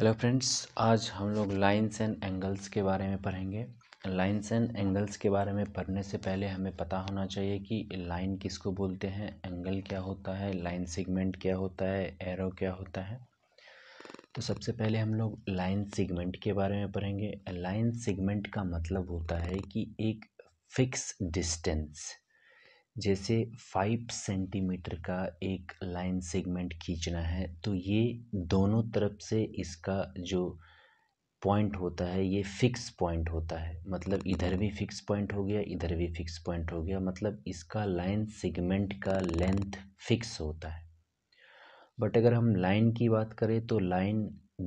Hello friends आज हम लोग लाइन्स एंड एंगल्स के बारे में पढ़ेंगे लाइन्स एंड एंगल्स के बारे में पढ़ने से पहले हमें पता होना चाहिए कि लाइन किसको बोलते हैं एंगल क्या होता है लाइन सेगमेंट क्या होता है एरो क्या होता है तो सबसे पहले हम लोग लाइन सेगमेंट के बारे में पढ़ेंगे लाइन सेगमेंट का मतलब होता है कि एक फिक्स डिस्टेंस जैसे फाइव सेंटीमीटर का एक लाइन सेगमेंट खींचना है तो ये दोनों तरफ से इसका जो पॉइंट होता है ये फिक्स पॉइंट होता है मतलब इधर भी फिक्स पॉइंट हो गया इधर भी फिक्स पॉइंट हो गया मतलब इसका लाइन सेगमेंट का लेंथ फिक्स होता है बट अगर हम लाइन की बात करें तो लाइन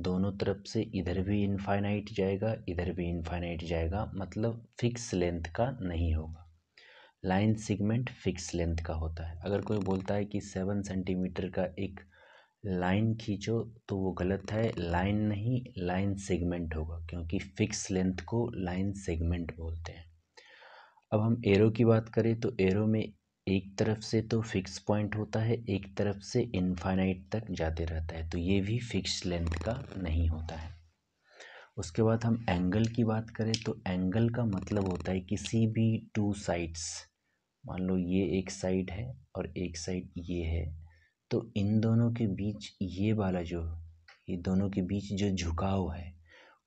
दोनों तरफ से इधर भी इनफाइनाइट जाएगा इधर भी इनफाइनाइट जाएगा मतलब फिक्स लेंथ का नहीं होगा लाइन सिगमेंट फिक्स लेंथ का होता है अगर कोई बोलता है कि सेवन सेंटीमीटर का एक लाइन खींचो तो वो गलत है लाइन नहीं लाइन सेगमेंट होगा क्योंकि फिक्स लेंथ को लाइन सेगमेंट बोलते हैं अब हम एरो की बात करें तो एरो में एक तरफ से तो फिक्स पॉइंट होता है एक तरफ से इनफाइनाइट तक जाते रहता है तो ये भी फिक्स लेंथ का नहीं होता है उसके बाद हम एंगल की बात करें तो एंगल का मतलब होता है किसी भी टू साइड्स मान लो ये एक साइड है और एक साइड ये है तो इन दोनों के बीच ये वाला जो ये दोनों के बीच जो झुकाव है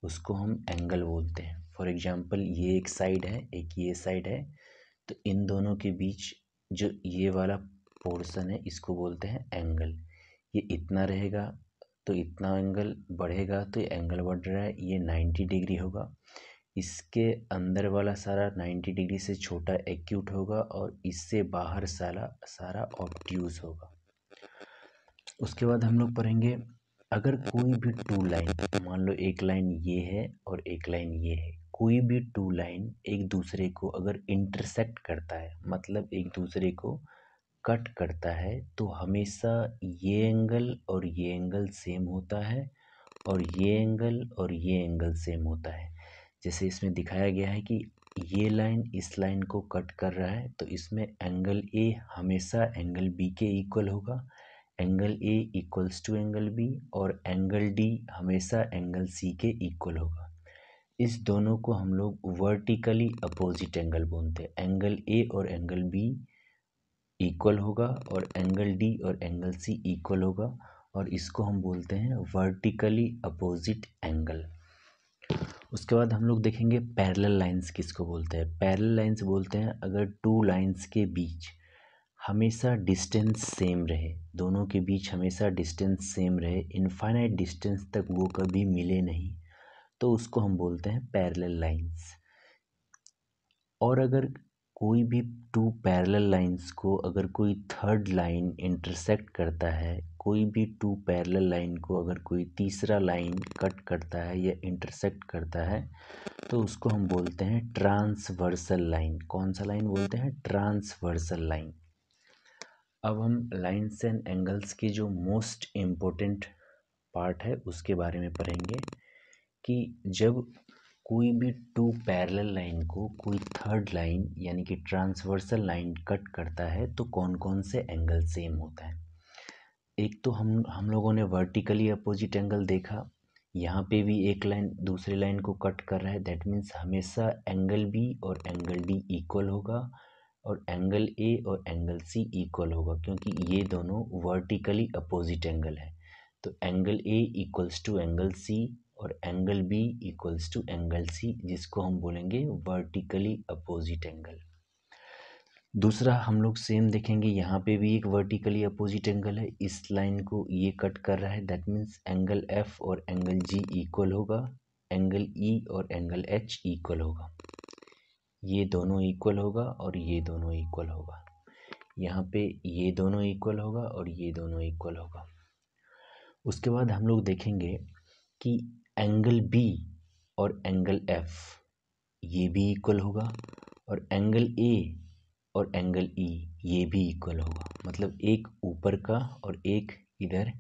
उसको हम एंगल बोलते हैं फॉर एग्ज़ाम्पल ये एक साइड है एक ये साइड है तो इन दोनों के बीच जो ये वाला पोर्शन है इसको बोलते हैं एंगल ये इतना रहेगा तो इतना एंगल बढ़ेगा तो ये एंगल बढ़ रहा है ये नाइन्टी डिग्री होगा इसके अंदर वाला सारा नाइन्टी डिग्री से छोटा एक्यूट होगा और इससे बाहर सारा सारा ऑप्ट्यूज होगा उसके बाद हम लोग पढ़ेंगे अगर कोई भी टू लाइन मान लो एक लाइन ये है और एक लाइन ये है कोई भी टू लाइन एक दूसरे को अगर इंटरसेक्ट करता है मतलब एक दूसरे को कट करता है तो हमेशा ये एंगल और ये एंगल सेम होता है और ये एंगल और ये एंगल सेम होता है जैसे इसमें दिखाया गया है कि ये लाइन इस लाइन को कट कर रहा है तो इसमें एंगल ए हमेशा एंगल बी के इक्वल होगा angle A equals to angle B और एंगल डी हमेशा एंगल सी के इक्वल होगा इस दोनों को हम लोग वर्टिकली अपोजिट एंगल बोलते हैं एंगल ए और एंगल बी इक्वल होगा और एंगल डी और एंगल सी इक्वल होगा और इसको हम बोलते हैं वर्टिकली अपोजिट एंगल उसके बाद हम लोग देखेंगे पैरेलल लाइंस किसको बोलते हैं पैरेलल लाइंस बोलते हैं अगर टू लाइंस के बीच हमेशा डिस्टेंस सेम रहे दोनों के बीच हमेशा डिस्टेंस सेम रहे इनफाइनाइट डिस्टेंस तक वो कभी मिले नहीं तो उसको हम बोलते हैं पैरेलल लाइंस और अगर कोई भी टू पैरेलल लाइंस को अगर कोई थर्ड लाइन इंटरसेक्ट करता है कोई भी टू पैरेलल लाइन को अगर कोई तीसरा लाइन कट करता है या इंटरसेक्ट करता है तो उसको हम बोलते हैं ट्रांसवर्सल लाइन कौन सा लाइन बोलते हैं ट्रांसवर्सल लाइन अब हम लाइन्स एंड एंगल्स के जो मोस्ट इम्पोर्टेंट पार्ट है उसके बारे में पढ़ेंगे कि जब कोई भी टू पैरेलल लाइन को कोई थर्ड लाइन यानी कि ट्रांसवर्सल लाइन कट करता है तो कौन कौन से एंगल सेम होता है एक तो हम हम लोगों ने वर्टिकली अपोजिट एंगल देखा यहाँ पे भी एक लाइन दूसरी लाइन को कट कर रहा है दैट मीन्स हमेशा एंगल बी और एंगल डी इक्वल होगा और एंगल ए और एंगल सी इक्वल होगा क्योंकि ये दोनों वर्टिकली अपोजिट एंगल है तो angle A equals to angle C और angle B equals to angle C जिसको हम बोलेंगे वर्टिकली अपोजिट एंगल दूसरा हम लोग सेम देखेंगे यहाँ पे भी एक वर्टिकली अपोजिट एंगल है इस लाइन को ये कट कर रहा है दैट मीन्स एंगल एफ और एंगल जी इक्वल होगा एंगल ई e और एंगल एच इक्वल होगा ये दोनों इक्वल होगा और ये दोनों इक्वल होगा यहाँ पे ये दोनों इक्वल होगा और ये दोनों इक्वल होगा उसके बाद हम लोग देखेंगे कि एंगल बी और एंगल एफ ये भी इक्वल होगा और एंगल ए और एंगल ई e, ये भी इक्वल होगा मतलब एक ऊपर का और एक इधर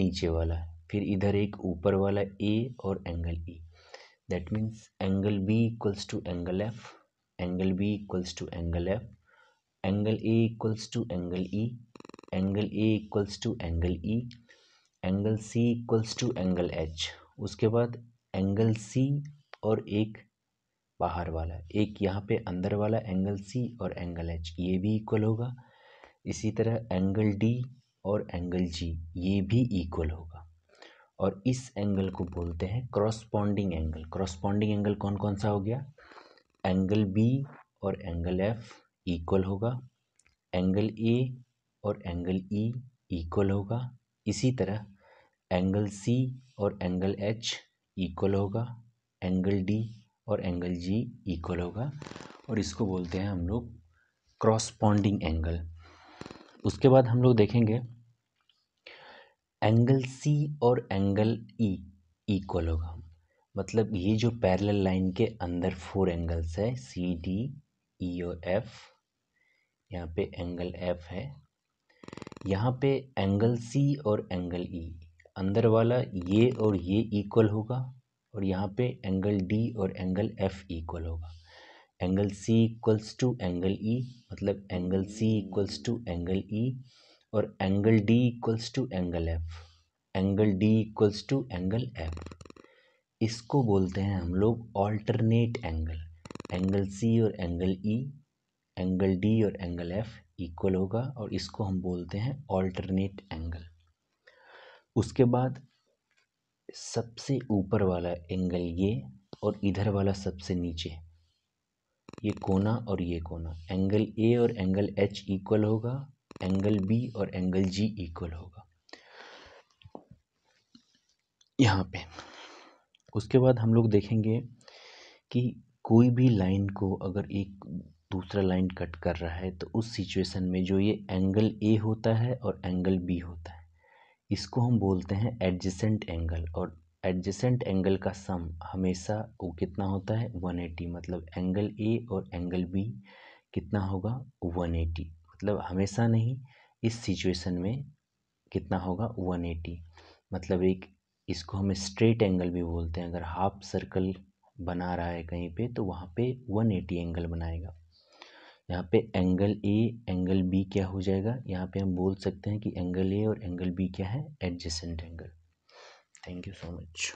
नीचे वाला फिर इधर एक ऊपर वाला ए और angle E that means angle B equals to angle F angle B equals to angle F angle A equals to angle E e, angle A equals to angle E e, angle C equals to angle H उसके बाद angle C और एक बाहर वाला एक यहाँ पे अंदर वाला एंगल सी और एंगल एच ये भी इक्वल होगा इसी तरह एंगल डी और एंगल जी ये भी इक्वल होगा और इस एंगल को बोलते हैं क्रॉसपॉन्डिंग एंगल क्रॉसपॉन्डिंग एंगल कौन कौन सा हो गया एंगल बी और एंगल एफ इक्वल होगा एंगल ए और एंगल ई इक्वल होगा इसी तरह एंगल सी और एंगल एच इक्वल होगा एंगल डी और एंगल जी इक्वल होगा और इसको बोलते हैं हम लोग क्रॉसपॉन्डिंग एंगल उसके बाद हम लोग देखेंगे एंगल सी और एंगल ई e इक्वल होगा मतलब ये जो पैरेलल लाइन के अंदर फोर एंगल्स है सी डी ई और एफ यहाँ पे एंगल एफ है यहाँ पे एंगल सी और एंगल ई e। अंदर वाला ये और ये इक्वल होगा और यहाँ पे एंगल डी और एंगल एफ इक्वल होगा angle C equals to angle E मतलब angle C equals to angle E और angle D equals to angle F angle D equals to angle F इसको बोलते हैं हम लोग ऑल्टरनेट एंगल एंगल सी और angle E angle D और angle F equal होगा और इसको हम बोलते हैं ऑल्टरनेट एंगल उसके बाद सबसे ऊपर वाला एंगल ये और इधर वाला सबसे नीचे ये कोना और ये कोना एंगल ए और एंगल एच इक्वल होगा एंगल बी और एंगल जी इक्वल होगा यहाँ पे उसके बाद हम लोग देखेंगे कि कोई भी लाइन को अगर एक दूसरा लाइन कट कर रहा है तो उस सिचुएशन में जो ये एंगल ए होता है और एंगल बी होता है इसको हम बोलते हैं एडजेसेंट एंगल और एडजेसेंट एंगल का सम हमेशा वो कितना होता है 180 मतलब एंगल ए और एंगल बी कितना होगा 180 मतलब हमेशा नहीं इस सिचुएशन में कितना होगा 180 मतलब एक इसको हम स्ट्रेट एंगल भी बोलते हैं अगर हाफ सर्कल बना रहा है कहीं पे तो वहाँ पे 180 एंगल बनाएगा यहाँ पे एंगल ए एंगल बी क्या हो जाएगा यहाँ पे हम बोल सकते हैं कि एंगल ए और एंगल बी क्या है adjacent angle thank you so much